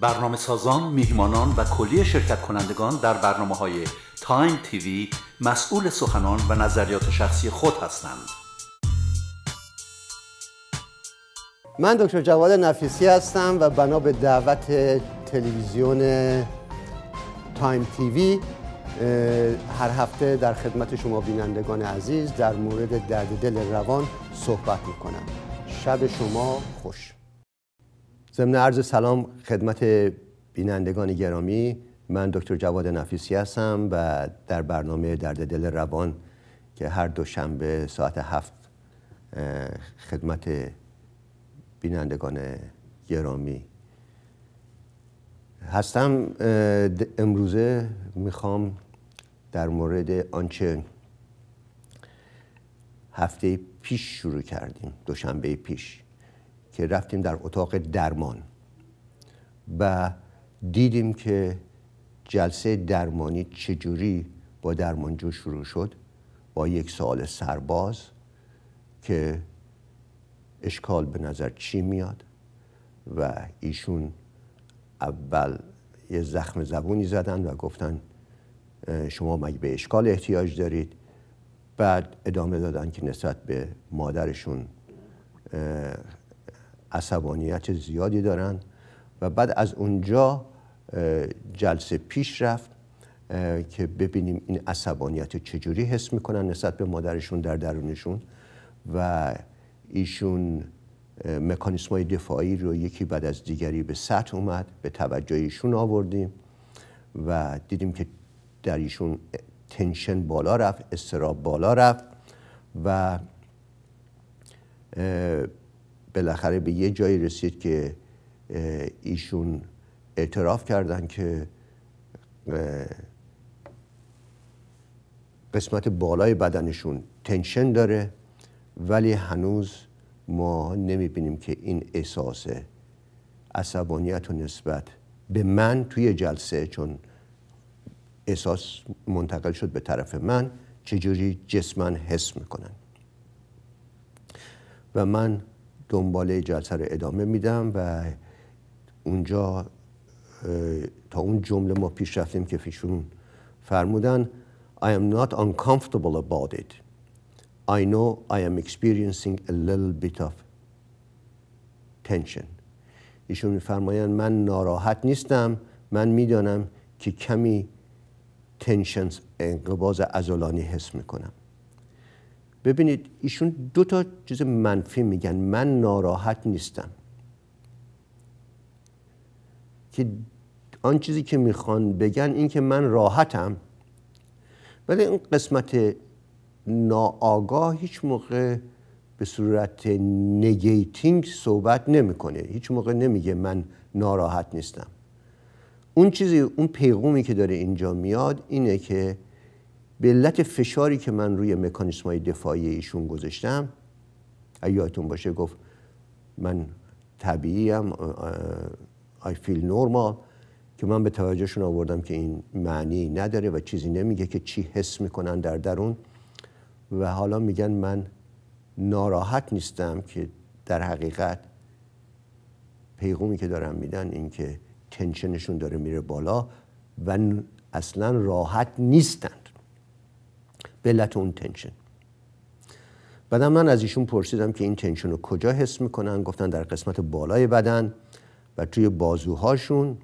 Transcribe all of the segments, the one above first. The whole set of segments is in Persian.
برنامه سازان، میهمانان و کلیه شرکت کنندگان در برنامه های تایم تیوی مسئول سخنان و نظریات شخصی خود هستند. من دکتر جواد نفیسی هستم و بنا به دعوت تلویزیون تایم تیوی هر هفته در خدمت شما بینندگان عزیز در مورد درد دل روان صحبت میکنم شب شما خوش ضمن عرض سلام خدمت بینندگان گرامی من دکتر جواد نفیسی هستم و در برنامه درد دل روان که هر دوشنبه ساعت هفت خدمت بینندگان گرامی هستم امروزه میخوام در مورد آنچه هفته پیش شروع کردیم دوشنبه پیش که رفتیم در اتاق درمان و دیدیم که جلسه درمانی چجوری با درمانجو شروع شد با یک سال سرباز که اشکال به نظر چی میاد و ایشون اول یه زخم زبونی زدن و گفتن شما مگه به اشکال احتیاج دارید بعد ادامه دادن که نسبت به مادرشون عصبانیت زیادی دارن و بعد از اونجا جلسه پیش رفت که ببینیم این عصبانیت چجوری حس میکنن نسبت به مادرشون در درونشون و ایشون مکانیسم های دفاعی رو یکی بعد از دیگری به سطح اومد به توجه ایشون آوردیم و دیدیم که در ایشون تنشن بالا رفت استراب بالا رفت و بالاخره به یه جایی رسید که ایشون اعتراف کردن که قسمت بالای بدنشون تنشن داره ولی هنوز ما نمیبینیم که این احساس عصبانیت و نسبت به من توی جلسه چون احساس منتقل شد به طرف من چجوری جسمن حس میکنن و من دنباله جلسه رو ادامه میدم و اونجا تا اون جمله ما پیش رفتیم که فیشون فرمودن I am not uncomfortable about it I know I am experiencing a little bit of tension ایشون میفرمایند من ناراحت نیستم من میدانم که کمی تنشنز انقباز ازولانی حس میکنم ببینید ایشون دو تا چیز منفی میگن من ناراحت نیستم که آن چیزی که میخوان بگن این که من راحتم ولی این قسمت ناآگاه هیچ موقع به صورت نگیتینگ صحبت نمیکنه هیچ موقع نمیگه من ناراحت نیستم اون چیزی اون پیغومی که داره اینجا میاد اینه که به علت فشاری که من روی مکانیسم های دفاعی ایشون گذاشتم ایاتون باشه گفت من طبیعی هم I feel normal که من به توجهشون آوردم که این معنی نداره و چیزی نمیگه که چی حس میکنن در درون و حالا میگن من ناراحت نیستم که در حقیقت پیغومی که دارن میدن این که تنشنشون داره میره بالا و اصلا راحت نیستن به اون تنشن بعد من از ایشون پرسیدم که این تنشن رو کجا حس میکنن گفتن در قسمت بالای بدن و توی بازوهاشون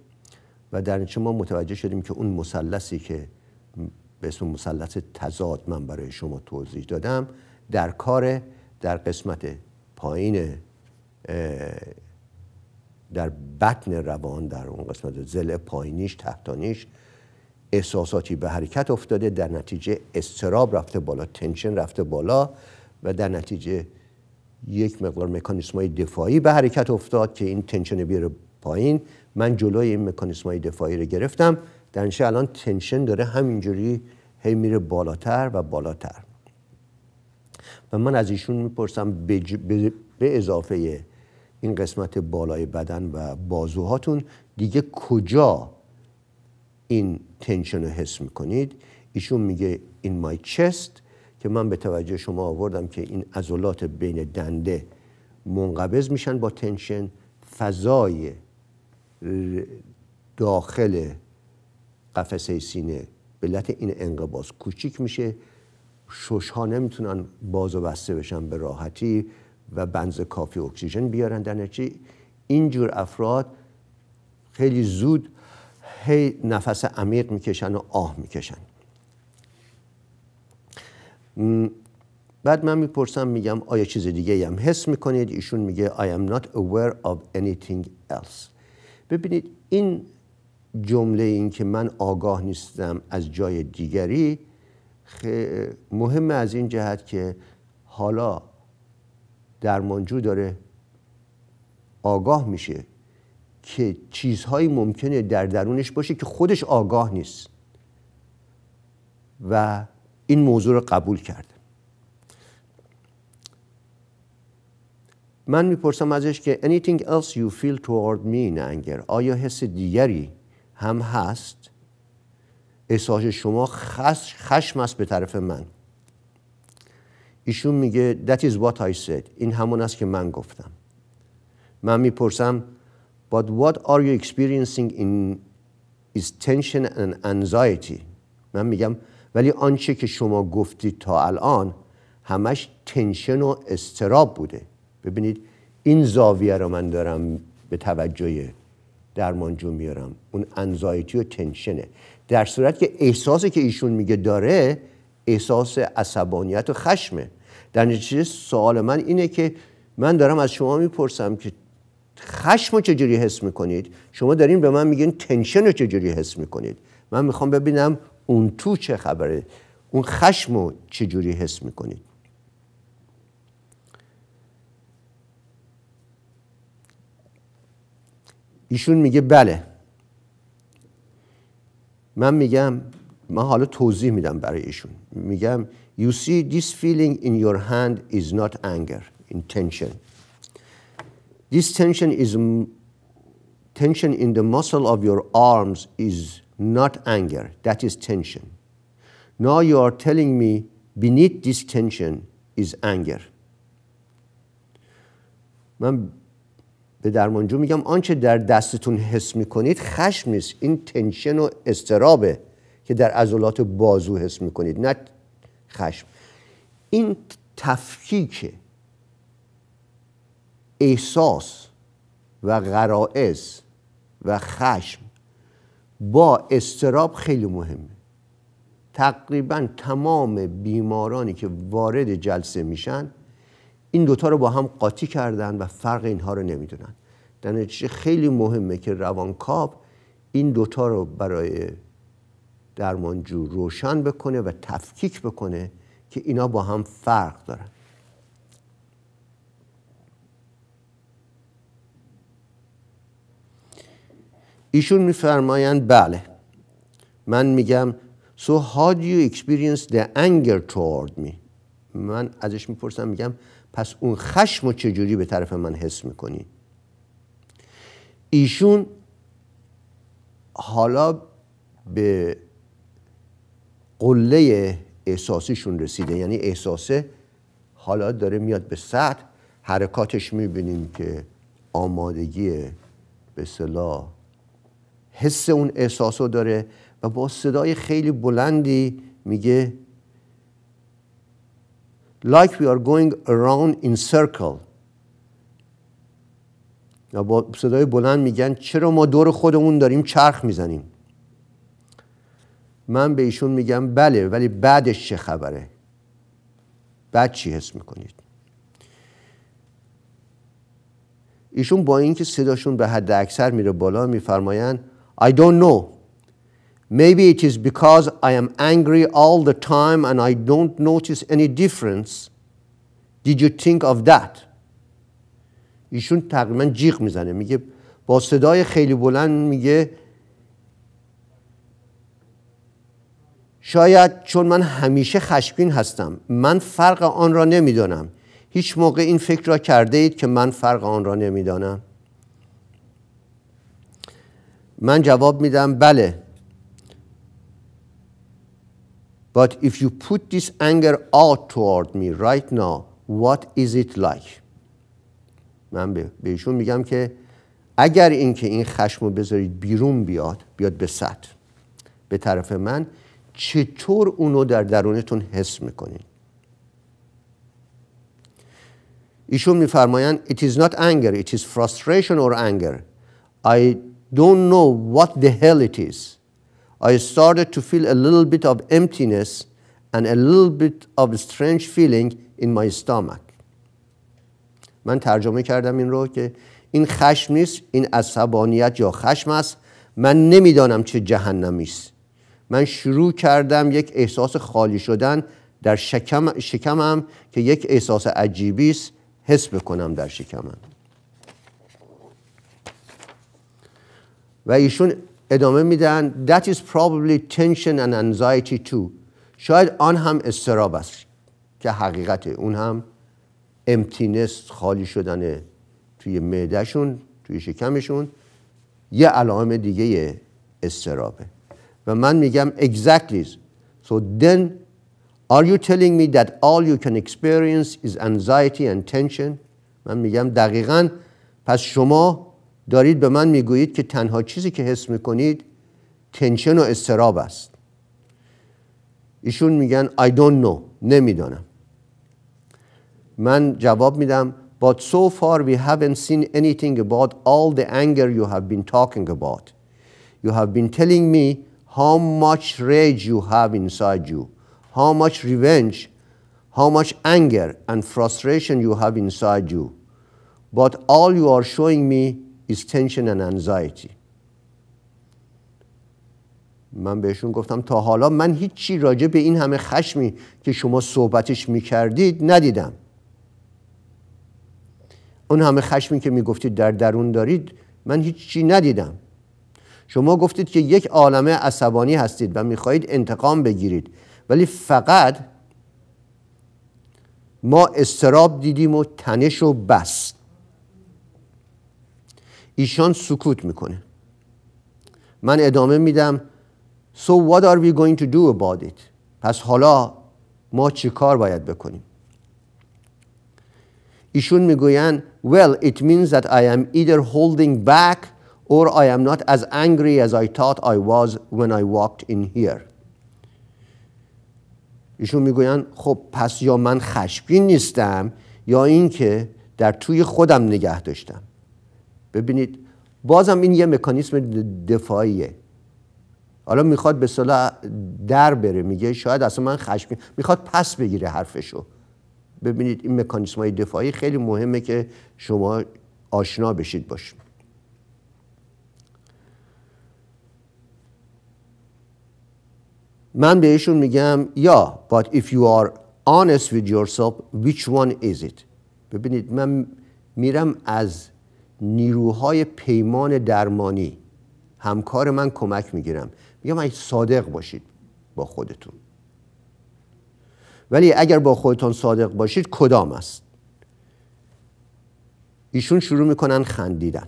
و در ما متوجه شدیم که اون مثلثی که به اسم مثلث تضاد من برای شما توضیح دادم در کار در قسمت پایین در بطن روان در اون قسمت زل پایینیش تحتانیش احساساتی به حرکت افتاده در نتیجه استراب رفته بالا تنشن رفته بالا و در نتیجه یک مقدار مکانیسم های دفاعی به حرکت افتاد که این تنشن بیاره پایین من جلوی این مکانیسم های دفاعی رو گرفتم در الان تنشن داره همینجوری هی میره بالاتر و بالاتر و من از ایشون میپرسم به, به اضافه این قسمت بالای بدن و بازوهاتون دیگه کجا این تنشن رو حس میکنید ایشون میگه این مای چست که من به توجه شما آوردم که این ازولات بین دنده منقبض میشن با تنشن فضای داخل قفسه سینه به علت این انقباض کوچیک میشه شش ها نمیتونن باز و بسته بشن به راحتی و بنز کافی اکسیژن بیارن در نتیجه اینجور افراد خیلی زود هی نفس عمیق میکشن و آه میکشن بعد من میپرسم میگم آیا چیز دیگه هم حس میکنید ایشون میگه I am not aware of anything else ببینید این جمله این که من آگاه نیستم از جای دیگری مهم از این جهت که حالا درمانجو داره آگاه میشه که چیزهایی ممکنه در درونش باشه که خودش آگاه نیست و این موضوع رو قبول کرده من میپرسم ازش که anything else you feel toward me in anger آیا حس دیگری هم هست احساس شما خشم است به طرف من ایشون میگه that is what I said این همون است که من گفتم من میپرسم but what are you experiencing in is tension and anxiety من میگم ولی آنچه که شما گفتید تا الان همش تنشن و استراب بوده ببینید این زاویه رو من دارم به توجه درمانجو میارم اون انزایتی و تنشنه در صورت که احساسی که ایشون میگه داره احساس عصبانیت و خشمه در نتیجه سوال من اینه که من دارم از شما میپرسم که خشم رو چجوری حس میکنید شما دارین به من میگین تنشن رو چجوری حس میکنید من میخوام ببینم اون تو چه خبره اون خشم رو چجوری حس میکنید ایشون میگه بله من میگم من حالا توضیح میدم برای ایشون میگم you see this feeling in your hand is not anger tension. This tension is tension in the muscle of your arms is not anger. That is tension. Now you are telling me beneath this tension is anger. من به درمانجو میگم آنچه در دستتون حس میکنید خشم نیست این تنشن و استرابه که در عضلات بازو حس میکنید نه خشم این تفکیکه. احساس و غرائز و خشم با استراب خیلی مهمه تقریبا تمام بیمارانی که وارد جلسه میشن این دوتا رو با هم قاطی کردن و فرق اینها رو نمیدونن در نتیجه خیلی مهمه که روانکاو این دوتا رو برای درمانجو روشن بکنه و تفکیک بکنه که اینا با هم فرق دارن ایشون میفرمایند بله من میگم So how do you experience the anger toward من ازش میپرسم میگم پس اون خشم و چجوری به طرف من حس میکنی؟ ایشون حالا به قله احساسیشون رسیده یعنی احساسه حالا داره میاد به سطح حرکاتش میبینیم که آمادگی به صلاح حس اون احساس داره و با صدای خیلی بلندی میگه like we are going around in circle یا با صدای بلند میگن چرا ما دور خودمون داریم چرخ میزنیم من به ایشون میگم بله ولی بعدش چه خبره بعد چی حس میکنید ایشون با اینکه صداشون به حد اکثر میره بالا میفرمایند I don't know. Maybe it is because I am angry all the time and I don't notice any difference. Did you think of that? ایشون تقریبا جیغ میزنه میگه با صدای خیلی بلند میگه شاید چون من همیشه خشمگین هستم من فرق آن را نمیدانم هیچ موقع این فکر را کرده اید که من فرق آن را نمیدانم من جواب میدم بله But if you put this anger out toward me right now, what is it like? من به میگم که اگر این که این خشمو رو بذارید بیرون بیاد بیاد به سطح به طرف من چطور اونو در درونتون حس میکنین ایشون میفرمایند it is not anger it is frustration or anger I don't know what the hell it is. I started to feel a little bit of emptiness and a little bit of strange feeling in my stomach. من ترجمه کردم این رو که این خشم نیست این عصبانیت یا خشم است من نمیدانم چه جهنمی است من شروع کردم یک احساس خالی شدن در شکم شکمم که یک احساس عجیبی است حس بکنم در شکمم و ایشون ادامه میدن That is probably tension and anxiety too شاید آن هم استراب است که حقیقت اون هم امتینس خالی شدن توی معدهشون توی شکمشون یه علائم دیگه استرابه و من میگم exactly so then are you telling me that all you can experience is anxiety and tension من میگم دقیقا پس شما دارید به من میگویید که تنها چیزی که حس میکنید تنشن و استراب است ایشون میگن I don't know نمیدانم من جواب میدم But so far we haven't seen anything about all the anger you have been talking about. You have been telling me how much rage you have inside you, how much revenge, how much anger and frustration you have inside you. But all you are showing me is tension and anxiety من بهشون گفتم تا حالا من هیچی راجع به این همه خشمی که شما صحبتش میکردید ندیدم اون همه خشمی که میگفتید در درون دارید من هیچی ندیدم شما گفتید که یک عالمه عصبانی هستید و میخواهید انتقام بگیرید ولی فقط ما استراب دیدیم و تنش و بست ایشان سکوت میکنه من ادامه میدم So what are we going to do about it? پس حالا ما چی کار باید بکنیم؟ ایشون میگوین Well, it means that I am either holding back or I am not as angry as I thought I was when I walked in here. ایشون میگوین خب پس یا من خشمگین نیستم یا اینکه در توی خودم نگه داشتم. ببینید بازم این یه مکانیسم دفاعیه حالا میخواد به صلاح در بره میگه شاید اصلا من خشم میخواد پس بگیره حرفشو ببینید این مکانیسم های دفاعی خیلی مهمه که شما آشنا بشید باشید من بهشون میگم یا yeah, but if you are honest with yourself which one is it ببینید من میرم از نیروهای پیمان درمانی همکار من کمک میگیرم میگم اگه صادق باشید با خودتون ولی اگر با خودتون صادق باشید کدام است ایشون شروع میکنن خندیدن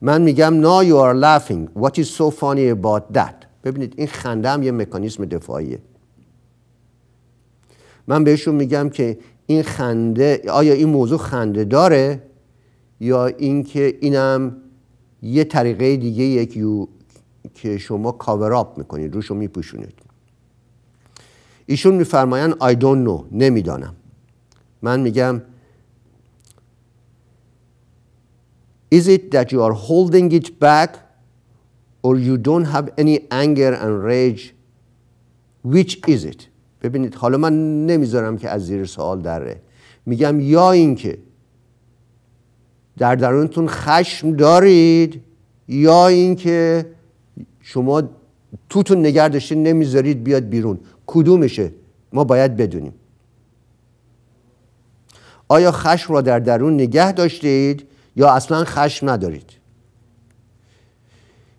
من میگم now you are laughing what is so funny about that ببینید این خنده هم یه مکانیسم دفاعیه من بهشون میگم که این خنده آیا این موضوع خنده داره یا اینکه اینم یه طریقه دیگه یک که شما کاوراب میکنید روشو میپوشونید ایشون میفرماین I don't know نمیدانم من میگم Is it that you are holding it back or you don't have any anger and rage which is it ببینید حالا من نمیذارم که از زیر سوال دره میگم یا اینکه در درونتون خشم دارید یا اینکه شما توتون نگر داشته نمیذارید بیاد بیرون کدومشه ما باید بدونیم آیا خشم را در درون نگه داشتید یا اصلا خشم ندارید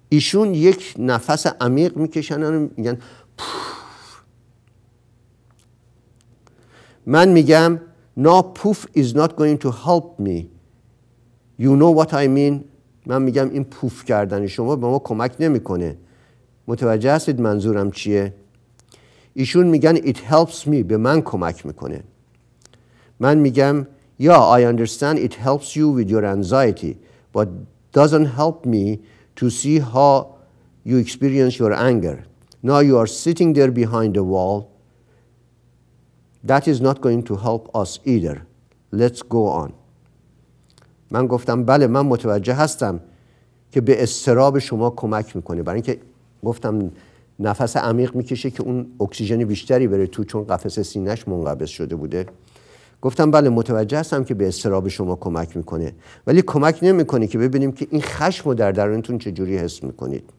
ایشون یک نفس عمیق میکشن و میگن پوه من میگم no poof is not going to help me you know what I mean من میگم این پوف کردن شما به ما کمک نمیکنه متوجه هستید منظورم چیه ایشون میگن it helps me به من کمک میکنه من میگم yeah, I understand it helps you with your anxiety but doesn't help me to see how you experience your anger now you are sitting there behind the wall That is not going to help us either. Let's go on. من گفتم بله من متوجه هستم که به استراب شما کمک میکنه برای اینکه گفتم نفس عمیق میکشه که اون اکسیژن بیشتری بره تو چون قفس سینهش منقبض شده بوده گفتم بله متوجه هستم که به استراب شما کمک میکنه ولی کمک نمیکنه که ببینیم که این خشم رو در درونتون چجوری حس میکنید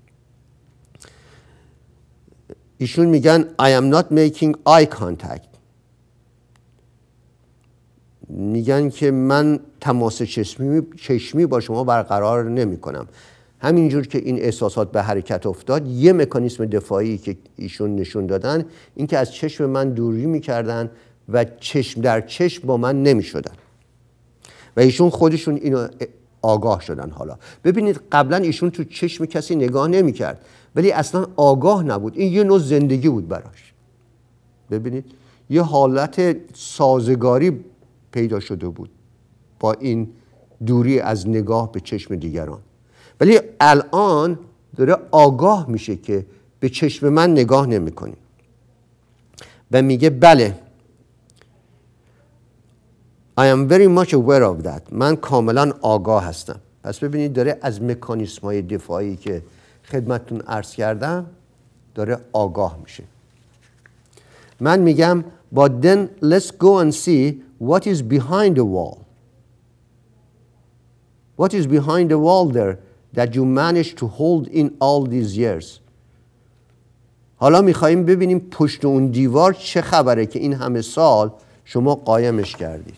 ایشون میگن I am not making eye contact میگن که من تماس چشمی, چشمی با شما برقرار نمی کنم همینجور که این احساسات به حرکت افتاد یه مکانیسم دفاعی که ایشون نشون دادن اینکه از چشم من دوری میکردن و چشم در چشم با من نمیشدن و ایشون خودشون اینو آگاه شدن حالا ببینید قبلا ایشون تو چشم کسی نگاه نمیکرد ولی اصلا آگاه نبود این یه نوع زندگی بود براش ببینید یه حالت سازگاری پیدا شده بود با این دوری از نگاه به چشم دیگران ولی الان داره آگاه میشه که به چشم من نگاه نمیکنی و میگه بله I am very much aware of that من کاملا آگاه هستم پس ببینید داره از مکانیسم های دفاعی که خدمتون عرض کردم داره آگاه میشه من میگم but then let's go and see what is behind the wall? What is behind the wall there that you managed to hold in all these years? حالا میخواییم ببینیم پشت اون دیوار چه خبره که این همه سال شما قایمش کردید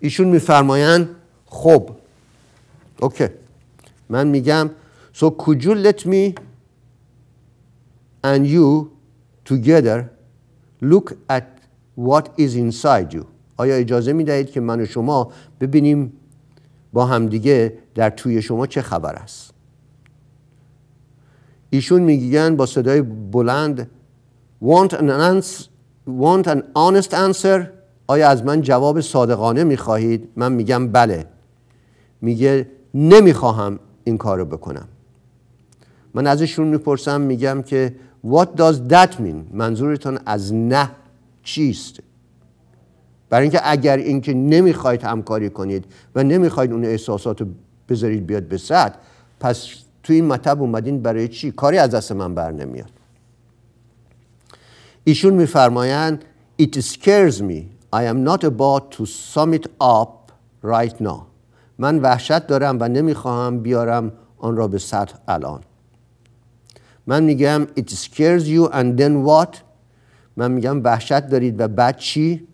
ایشون میفرمایند خب اوکی من میگم so could you let me and you together look at what is inside you آیا اجازه می دهید که من و شما ببینیم با همدیگه در توی شما چه خبر است ایشون میگن با صدای بلند want an, answer, want an honest answer آیا از من جواب صادقانه خواهید؟ من میگم بله میگه نمیخواهم این کارو بکنم من ازشون میپرسم میگم که what does that mean منظورتان از نه چیست برای اینکه اگر اینکه نمیخواید همکاری کنید و نمیخواید اون احساسات رو بذارید بیاد به سطح پس توی این مطب اومدین برای چی کاری از دست من بر نمیاد ایشون میفرمایند It scares me I am not about to sum it up right now من وحشت دارم و نمیخوام بیارم آن را به سطح الان من میگم It scares you and then what من میگم وحشت دارید و بعد چی؟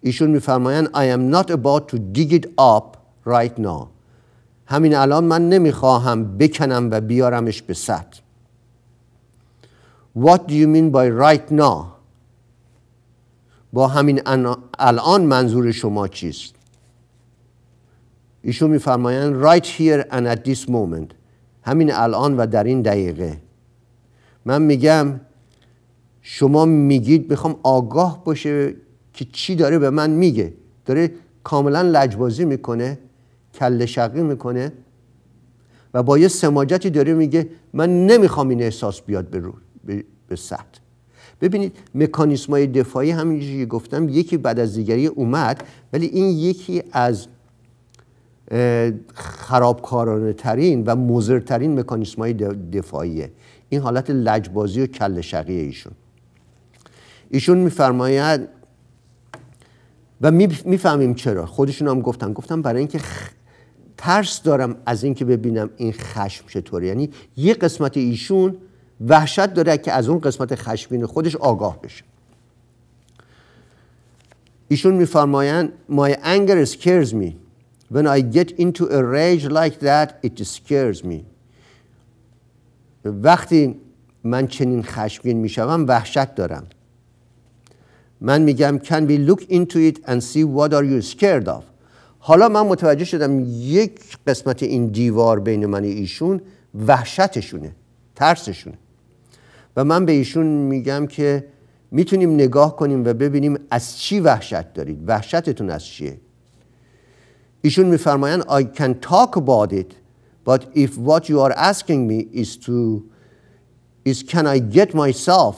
ایشون میفرمایند I am not about to dig it up right now همین الان من نمیخواهم بکنم و بیارمش به سطح What do you mean by right now? با همین الان منظور شما چیست؟ ایشون میفرمایند right here and at this moment همین الان و در این دقیقه من میگم شما میگید میخوام آگاه باشه که چی داره به من میگه داره کاملا لجبازی میکنه کل شقی میکنه و با یه سماجتی داره میگه من نمیخوام این احساس بیاد به, به سطح ببینید مکانیسم های دفاعی همینجوری که گفتم یکی بعد از دیگری اومد ولی این یکی از خرابکارانه ترین و مزرترین مکانیسم های دفاعیه این حالت لجبازی و کل شقیه ایشون ایشون میفرماید و میفهمیم چرا خودشون هم گفتن گفتم برای اینکه خ... ترس دارم از اینکه ببینم این خشم چطوره یعنی یه قسمت ایشون وحشت داره که از اون قسمت خشمین خودش آگاه بشه ایشون میفرمایند My anger scares me When I get into a rage like that It scares me وقتی من چنین خشمین میشوم وحشت دارم من میگم can we look into it and see what are you scared of حالا من متوجه شدم یک قسمت این دیوار بین من ایشون وحشتشونه ترسشونه و من به ایشون میگم که میتونیم نگاه کنیم و ببینیم از چی وحشت دارید وحشتتون از چیه ایشون میفرماین I can talk about it but if what you are asking me is to is can I get myself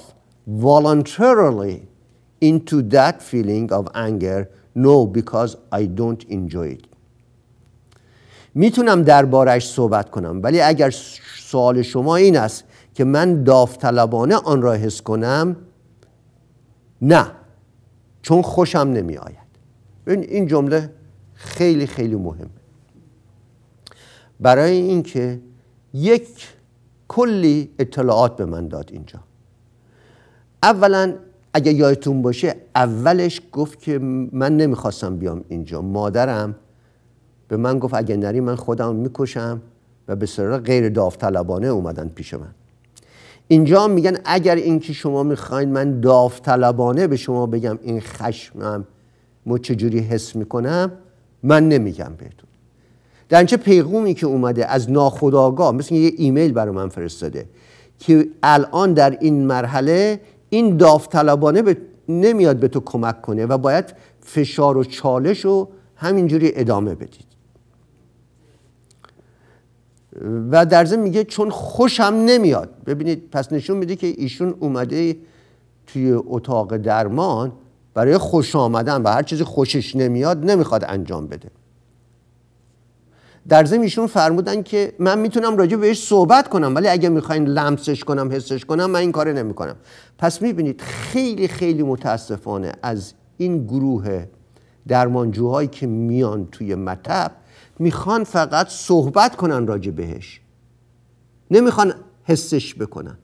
voluntarily into that feeling of anger no because I don't enjoy میتونم دربارش صحبت کنم ولی اگر سوال شما این است که من داوطلبانه آن را حس کنم نه چون خوشم نمی آید این جمله خیلی خیلی مهمه برای اینکه یک کلی اطلاعات به من داد اینجا اولا اگه یادتون باشه اولش گفت که من نمیخواستم بیام اینجا مادرم به من گفت اگه نری من خودم میکشم و به سراغ غیر داوطلبانه اومدن پیش من اینجا میگن اگر اینکه شما میخواین من داوطلبانه به شما بگم این خشمم ما چجوری حس میکنم من نمیگم بهتون در اینچه پیغومی که اومده از ناخداگاه مثل یه ایمیل برای من فرستاده که الان در این مرحله این داوطلبانه به نمیاد به تو کمک کنه و باید فشار و چالش رو همینجوری ادامه بدید و در ضمن میگه چون خوشم نمیاد ببینید پس نشون میده که ایشون اومده توی اتاق درمان برای خوش آمدن و هر چیزی خوشش نمیاد نمیخواد انجام بده در ضمن ایشون فرمودن که من میتونم راجع بهش صحبت کنم ولی اگه میخواین لمسش کنم حسش کنم من این کار نمیکنم پس میبینید خیلی خیلی متاسفانه از این گروه درمانجوهایی که میان توی مطب میخوان فقط صحبت کنن راجع بهش نمیخوان حسش بکنن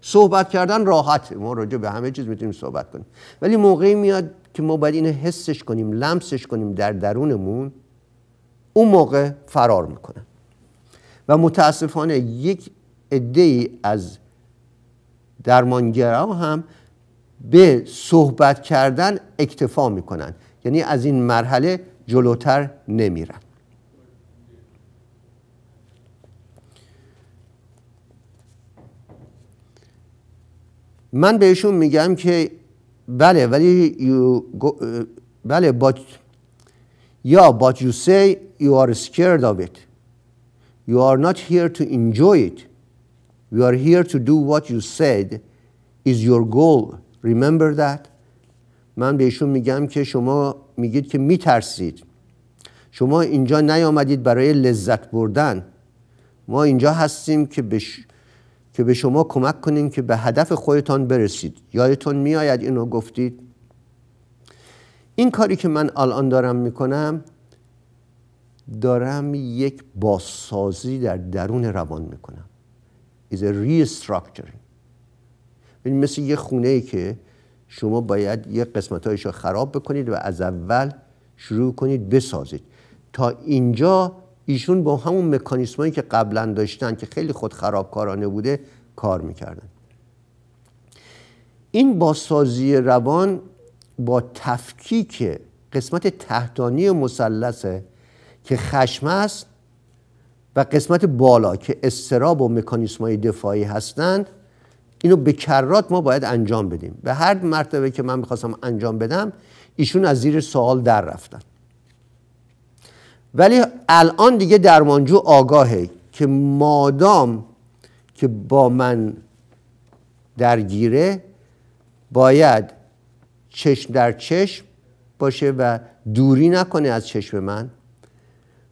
صحبت کردن راحته ما راجع به همه چیز میتونیم صحبت کنیم ولی موقعی میاد که ما باید اینو حسش کنیم لمسش کنیم در درونمون اون موقع فرار میکنن و متاسفانه یک عده از درمانگران هم به صحبت کردن اکتفا میکنن یعنی از این مرحله جلوتر نمیرن من بهشون میگم که بله ولی بله با Yeah, but you say you are scared of it you are not here to enjoy it you are here to do what you said is your goal remember that من بهشون میگم که شما میگید که میترسید شما اینجا نیامدید برای لذت بردن ما اینجا هستیم که به که به شما کمک کنیم که به هدف خودتان برسید یادتون میآید اینو گفتید این کاری که من الان دارم میکنم دارم یک بازسازی در درون روان میکنم is a یعنی مثل یه خونه ای که شما باید یه قسمت رو خراب بکنید و از اول شروع کنید بسازید تا اینجا ایشون با همون مکانیسمایی که قبلا داشتن که خیلی خود خرابکارانه بوده کار میکردن این بازسازی روان با تفکیک قسمت تحتانی مسلسه که خشم است و قسمت بالا که استراب و مکانیسم های دفاعی هستند اینو به کرات ما باید انجام بدیم به هر مرتبه که من میخواستم انجام بدم ایشون از زیر سوال در رفتن ولی الان دیگه درمانجو آگاهه که مادام که با من درگیره باید چشم در چشم باشه و دوری نکنه از چشم من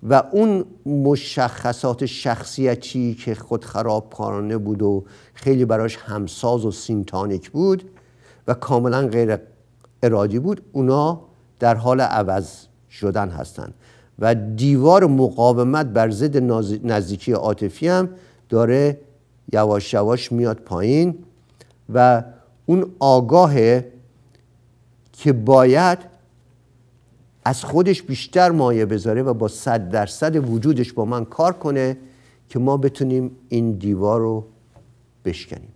و اون مشخصات شخصیتی که خود کارانه بود و خیلی براش همساز و سینتانیک بود و کاملا غیر ارادی بود اونا در حال عوض شدن هستند و دیوار مقاومت بر ضد نزدیکی عاطفی هم داره یواش یواش میاد پایین و اون آگاه که باید از خودش بیشتر مایه بذاره و با صد درصد وجودش با من کار کنه که ما بتونیم این دیوار رو بشکنیم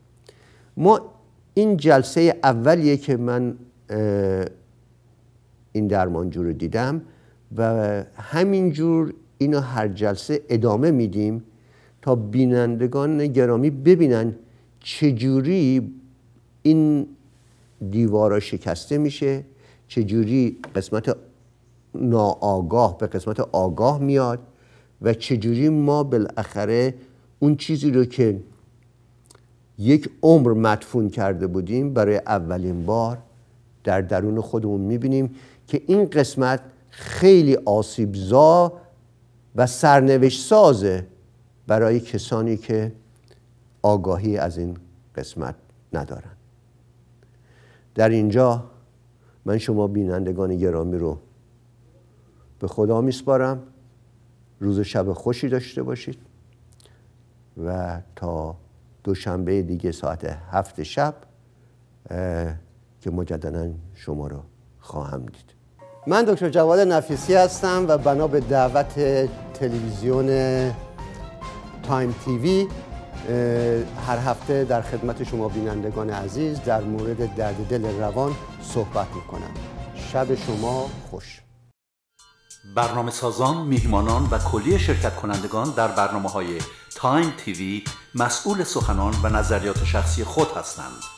ما این جلسه اولیه که من این درمانجو دیدم و همینجور اینو هر جلسه ادامه میدیم تا بینندگان گرامی ببینن چجوری این دیوارا شکسته میشه چجوری قسمت ناآگاه به قسمت آگاه میاد و چجوری ما بالاخره اون چیزی رو که یک عمر مدفون کرده بودیم برای اولین بار در درون خودمون میبینیم که این قسمت خیلی آسیبزا و سرنوشت سازه برای کسانی که آگاهی از این قسمت ندارن در اینجا من شما بینندگان گرامی رو به خدا میسپارم روز شب خوشی داشته باشید و تا دوشنبه دیگه ساعت هفت شب که مجددا شما رو خواهم دید من دکتر جواد نفیسی هستم و بنا به دعوت تلویزیون تایم تیوی هر هفته در خدمت شما بینندگان عزیز در مورد درد دل روان صحبت میکنم شب شما خوش برنامه سازان، میهمانان و کلیه شرکت کنندگان در برنامه های تایم تیوی مسئول سخنان و نظریات شخصی خود هستند.